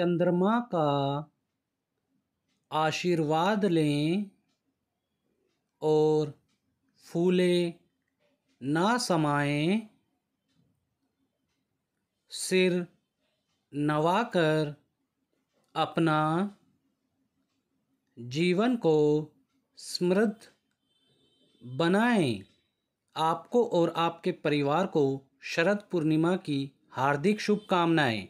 चंद्रमा का आशीर्वाद लें और फूले ना समाएं सिर नवाकर अपना जीवन को समृद्ध बनाएं आपको और आपके परिवार को शरद पूर्णिमा की हार्दिक शुभकामनाएं